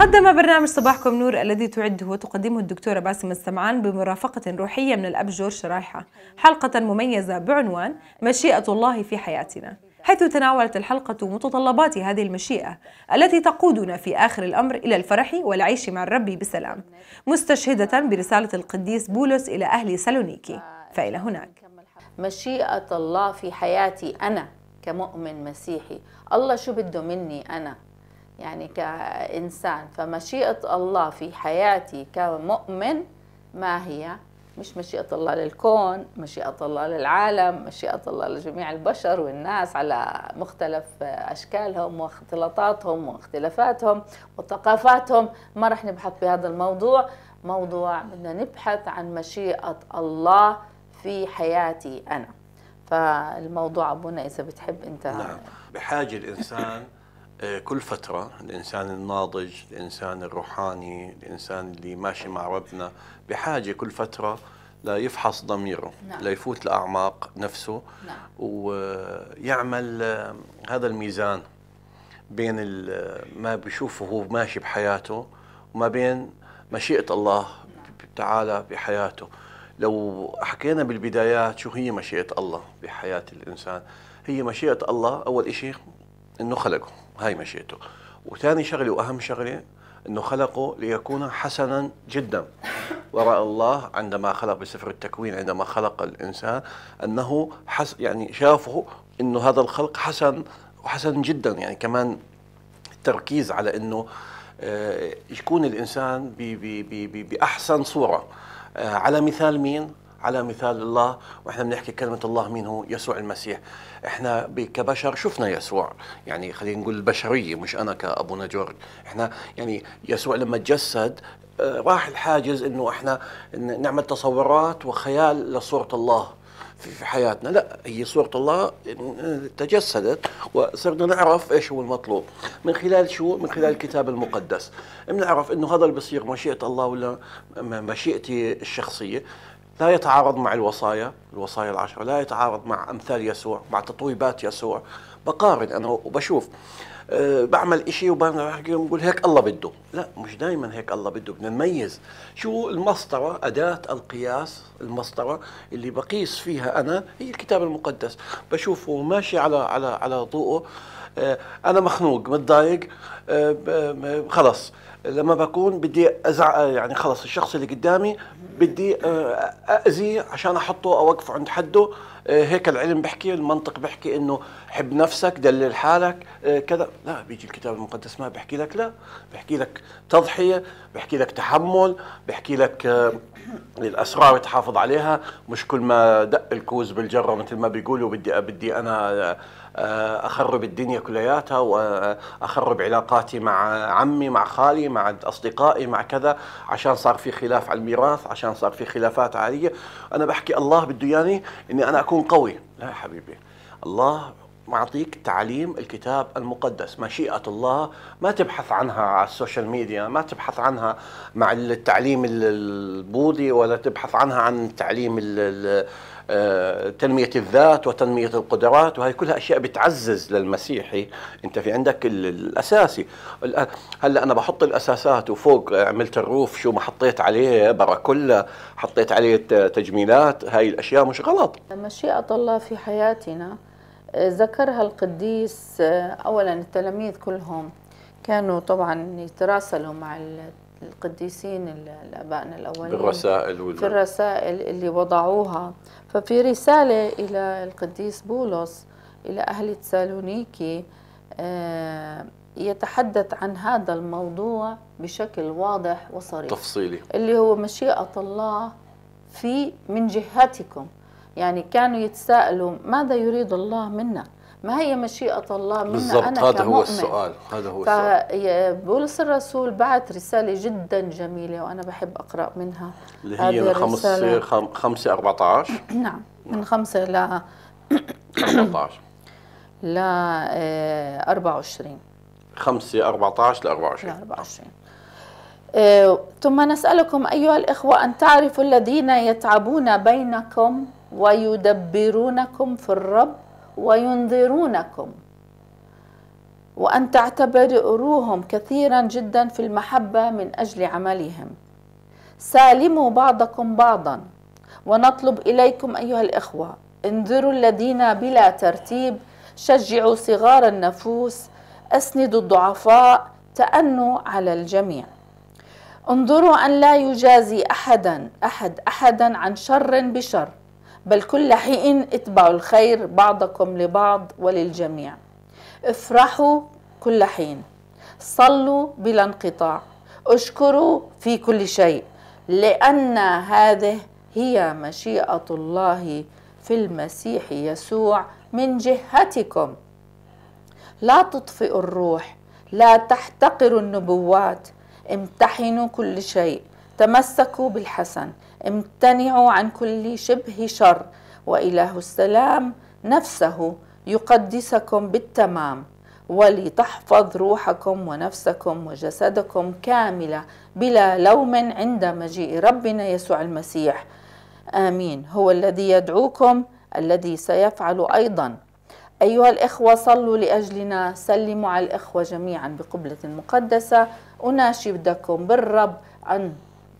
قدم برنامج صباحكم نور الذي تعده وتقدمه الدكتورة باسم السمعان بمرافقة روحية من الأب جورج شرايحة حلقة مميزة بعنوان مشيئة الله في حياتنا حيث تناولت الحلقة متطلبات هذه المشيئة التي تقودنا في آخر الأمر إلى الفرح والعيش مع الرب بسلام مستشهدة برسالة القديس بولس إلى أهل سالونيكي فإلى هناك مشيئة الله في حياتي أنا كمؤمن مسيحي الله شو بده مني أنا يعني كإنسان فمشيئة الله في حياتي كمؤمن ما هي مش مشيئة الله للكون مشيئة الله للعالم مشيئة الله لجميع البشر والناس على مختلف أشكالهم واختلاطاتهم واختلافاتهم وثقافاتهم ما رح نبحث في هذا الموضوع موضوع بدنا نبحث عن مشيئة الله في حياتي أنا فالموضوع أبونا إذا بتحب أنت نعم بحاجة الإنسان آه، كل فترة الإنسان الناضج الإنسان الروحاني الإنسان اللي ماشي مع ربنا بحاجة كل فترة لا يفحص ضميره نعم. لا يفوت لأعماق نفسه نعم. ويعمل آه، هذا الميزان بين آه، ما بيشوفه هو ماشي بحياته وما بين مشيئة الله نعم. تعالى بحياته لو حكينا بالبدايات شو هي مشيئة الله بحياة الإنسان هي مشيئة الله أول شيء انه خلقه هاي مشيته وثاني شغله واهم شغله انه خلقه ليكون حسنا جدا وراء الله عندما خلق بسفر التكوين عندما خلق الانسان انه حس يعني شافه انه هذا الخلق حسن وحسن جدا يعني كمان التركيز على انه آه، يكون الانسان بي بي بي باحسن صوره آه، على مثال مين؟ على مثال الله واحنا بنحكي كلمه الله مين هو يسوع المسيح احنا كبشر شفنا يسوع يعني خلينا نقول البشريه مش انا كابو نجور احنا يعني يسوع لما تجسد آه، راح الحاجز انه احنا نعمل تصورات وخيال لصوره الله في حياتنا لا هي صورة الله تجسدت وصرنا نعرف ايش هو المطلوب من خلال شو من خلال الكتاب المقدس بنعرف انه هذا اللي بصير مشيئة الله ولا مشيئتي الشخصية لا يتعارض مع الوصايا الوصايا العشرة لا يتعارض مع أمثال يسوع مع تطويبات يسوع بقارن أنا وبشوف أه بعمل إشي وبقول هيك الله بده لا مش دايما هيك الله بده بدنا نميز شو المسطرة أداة القياس المسطرة اللي بقيس فيها أنا هي الكتاب المقدس بشوفه ماشي على على على ضوءه أه أنا مخنوق متضايق أه خلص لما بكون بدي ازع يعني خلص الشخص اللي قدامي بدي آه، اذيه عشان احطه اوقفه عند حده آه، هيك العلم بحكي المنطق بحكي انه حب نفسك دلل حالك آه، كذا لا بيجي الكتاب المقدس ما بحكي لك لا بحكي لك تضحيه بحكي لك تحمل بحكي لك الاسرار تحافظ عليها مش كل ما دق الكوز بالجره مثل ما بيقولوا بدي بدي انا آه، اخرب الدنيا كلياتها واخرب علاقاتي مع عمي مع خالي مع اصدقائي مع كذا عشان صار في خلاف على الميراث عشان صار في خلافات عاليه انا بحكي الله بده اياني اني انا اكون قوي لا يا حبيبي الله معطيك تعليم الكتاب المقدس مشيئة الله ما تبحث عنها على السوشيال ميديا ما تبحث عنها مع التعليم البوذي ولا تبحث عنها عن التعليم آه، تنميه الذات وتنميه القدرات وهي كلها اشياء بتعزز للمسيحي انت في عندك الاساسي هلا انا بحط الاساسات وفوق عملت الروف شو ما حطيت عليه براكولا حطيت عليه تجميلات هاي الاشياء مش غلط مشيئه الله في حياتنا آه، ذكرها القديس آه، اولا التلاميذ كلهم كانوا طبعا يتراسلوا مع القديسين الابائنا الاولين بالرسائل وال... في الرسائل اللي وضعوها ففي رساله الى القديس بولس الى اهل تسالونيكي آه، يتحدث عن هذا الموضوع بشكل واضح وصريح تفصيلي اللي هو مشيئه الله في من جهتكم يعني كانوا يتساءلوا ماذا يريد الله منك ما هي مشيئة الله منا بالضبط أنا هذا هو السؤال هذا هو السؤال بولس الرسول بعث رسالة جدا جميلة وأنا بحب أقرأ منها اللي هي من 5 5 14 نعم من 5 ل 14 آه، ل 24 5 14 ل 24 ل 24 ثم نسألكم أيها الإخوة أن تعرفوا الذين يتعبون بينكم ويدبرونكم في الرب وينذرونكم وأن تعتبروهم كثيرا جدا في المحبة من أجل عملهم سالموا بعضكم بعضا ونطلب إليكم أيها الإخوة انذروا الذين بلا ترتيب شجعوا صغار النفوس أسندوا الضعفاء تأنوا على الجميع انظروا أن لا يجازي أحدا أحد أحدا عن شر بشر بل كل حين اتبعوا الخير بعضكم لبعض وللجميع افرحوا كل حين صلوا بلا انقطاع اشكروا في كل شيء لأن هذه هي مشيئة الله في المسيح يسوع من جهتكم لا تطفئوا الروح لا تحتقروا النبوات امتحنوا كل شيء تمسكوا بالحسن امتنعوا عن كل شبه شر وإله السلام نفسه يقدسكم بالتمام ولتحفظ روحكم ونفسكم وجسدكم كاملة بلا لوم عند مجيء ربنا يسوع المسيح آمين هو الذي يدعوكم الذي سيفعل أيضا أيها الإخوة صلوا لأجلنا سلموا على الإخوة جميعا بقبلة مقدسة أناشدكم بالرب أن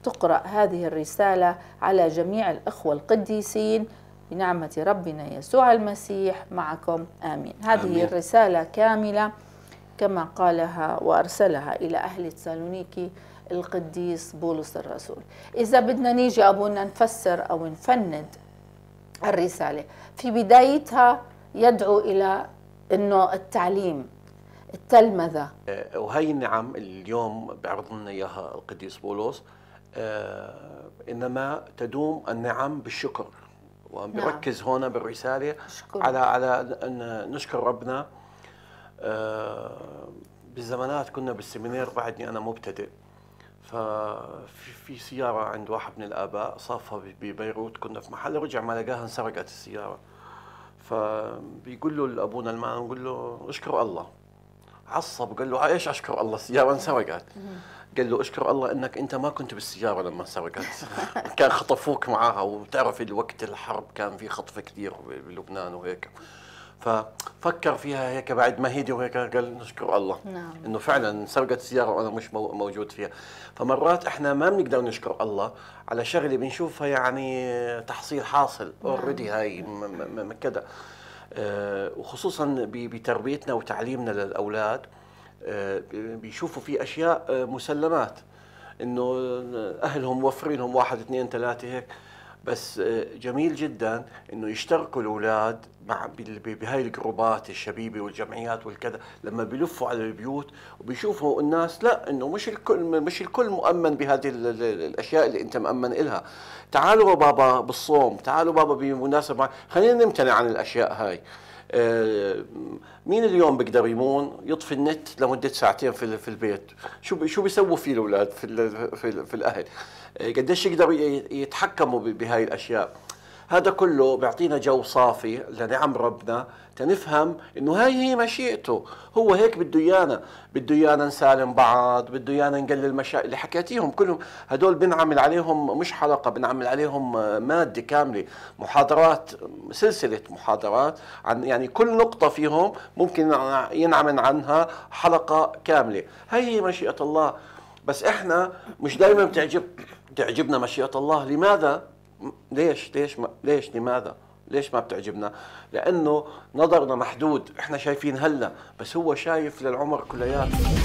تقرأ هذه الرسالة على جميع الأخوة القديسين بنعمة ربنا يسوع المسيح معكم آمين هذه آمين. الرسالة كاملة كما قالها وأرسلها إلى أهل تسالونيكي القديس بولس الرسول إذا بدنا نيجي أبونا نفسر أو نفند الرسالة في بدايتها يدعو إلى أنه التعليم التلمذة آه، وهي النعم اليوم بعرض لنا إياها القديس بولس آه، انما تدوم النعم بالشكر وبركز نعم. هنا بالرساله شكرا. على على ان نشكر ربنا آه، بالزمانات كنا بالسيمينير بعدني انا مبتدئ ففي في سياره عند واحد من الاباء صافها ببيروت كنا في محل رجع ما لقاها انسرقت السياره فبيقول له الابونا المعنى نقول له اشكر الله عصب قال له آه، ايش اشكر الله السياره انسرقت قال له اشكر الله انك انت ما كنت بالسياره لما انسرقت كان خطفوك معاها وتعرف الوقت الحرب كان في خطف كثير بلبنان وهيك ففكر فيها هيك بعد ما هيدي وهيك قال نشكر الله نعم. انه فعلا انسرقت السياره وانا مش موجود فيها فمرات احنا ما بنقدر نشكر الله على شغله بنشوفها يعني تحصيل حاصل اوريدي نعم. هاي كذا آه، وخصوصا بتربيتنا وتعليمنا للاولاد آه، بيشوفوا في اشياء آه، مسلمات انه اهلهم موفرين لهم واحد اثنين ثلاثه هيك بس آه، جميل جدا انه يشتركوا الاولاد مع بهاي الجروبات الشبيبه والجمعيات والكذا لما بيلفوا على البيوت وبيشوفوا الناس لا انه مش الكل مش الكل مؤمن بهذه الاشياء اللي انت مؤمن لها تعالوا بابا بالصوم تعالوا بابا بمناسبه خلينا نمتنع عن الاشياء هاي آه، مين اليوم بيقدر يمون يطفي النت لمده ساعتين في في البيت شو شو بيسووا فيه الاولاد في في, في الاهل آه، قديش يقدروا يتحكموا بهاي الاشياء هذا كله بيعطينا جو صافي لنعم ربنا تنفهم انه هاي هي مشيئته هو هيك بده ايانا بده ايانا نسالم بعض بده ايانا نقلل مشاكل اللي حكيتيهم كلهم هدول بنعمل عليهم مش حلقه بنعمل عليهم ماده كامله محاضرات سلسله محاضرات عن يعني كل نقطه فيهم ممكن ينعمل عنها حلقه كامله هاي هي مشيئه الله بس احنا مش دائما بتعجب تعجبنا مشيئه الله لماذا ليش ليش ما ليش لماذا ليش ما بتعجبنا لانه نظرنا محدود احنا شايفين هلا بس هو شايف للعمر كلياته